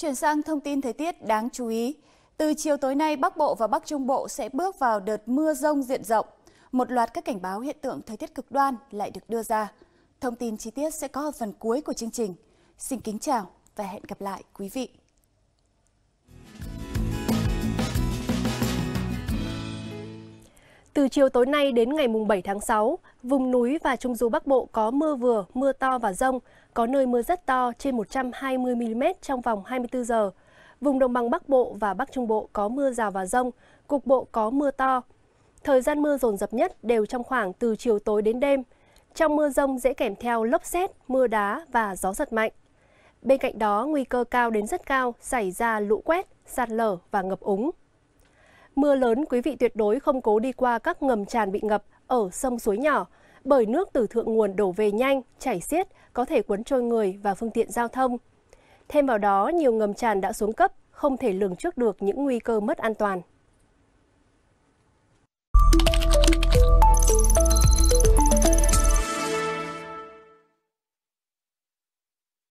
Chuyển sang thông tin thời tiết đáng chú ý. Từ chiều tối nay, Bắc Bộ và Bắc Trung Bộ sẽ bước vào đợt mưa rông diện rộng. Một loạt các cảnh báo hiện tượng thời tiết cực đoan lại được đưa ra. Thông tin chi tiết sẽ có ở phần cuối của chương trình. Xin kính chào và hẹn gặp lại quý vị. Từ chiều tối nay đến ngày 7 tháng 6, vùng núi và trung du Bắc Bộ có mưa vừa, mưa to và rông, có nơi mưa rất to trên 120 mm trong vòng 24 giờ. Vùng đồng bằng Bắc Bộ và Bắc Trung Bộ có mưa rào và rông, cục bộ có mưa to. Thời gian mưa rồn rập nhất đều trong khoảng từ chiều tối đến đêm. Trong mưa rông dễ kèm theo lốc xét, mưa đá và gió giật mạnh. Bên cạnh đó, nguy cơ cao đến rất cao xảy ra lũ quét, sạt lở và ngập úng mưa lớn quý vị tuyệt đối không cố đi qua các ngầm tràn bị ngập ở sông suối nhỏ, bởi nước từ thượng nguồn đổ về nhanh, chảy xiết, có thể cuốn trôi người và phương tiện giao thông. Thêm vào đó, nhiều ngầm tràn đã xuống cấp, không thể lường trước được những nguy cơ mất an toàn.